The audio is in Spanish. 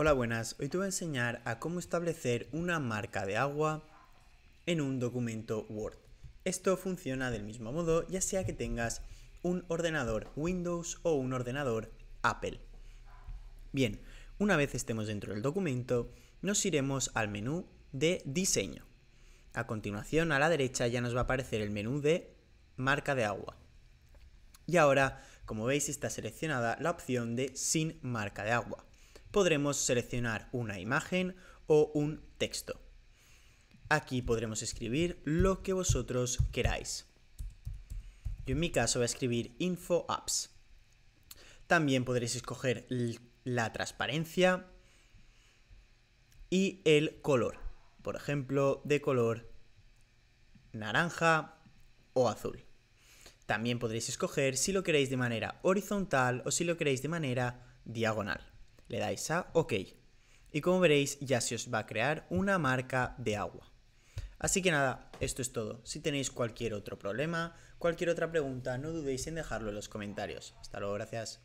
Hola buenas, hoy te voy a enseñar a cómo establecer una marca de agua en un documento Word. Esto funciona del mismo modo ya sea que tengas un ordenador Windows o un ordenador Apple. Bien, una vez estemos dentro del documento, nos iremos al menú de diseño. A continuación, a la derecha ya nos va a aparecer el menú de marca de agua. Y ahora, como veis, está seleccionada la opción de sin marca de agua podremos seleccionar una imagen o un texto. Aquí podremos escribir lo que vosotros queráis. Yo en mi caso voy a escribir Info Apps. También podréis escoger la transparencia y el color. Por ejemplo, de color naranja o azul. También podréis escoger si lo queréis de manera horizontal o si lo queréis de manera diagonal. Le dais a OK. Y como veréis, ya se os va a crear una marca de agua. Así que nada, esto es todo. Si tenéis cualquier otro problema, cualquier otra pregunta, no dudéis en dejarlo en los comentarios. Hasta luego, gracias.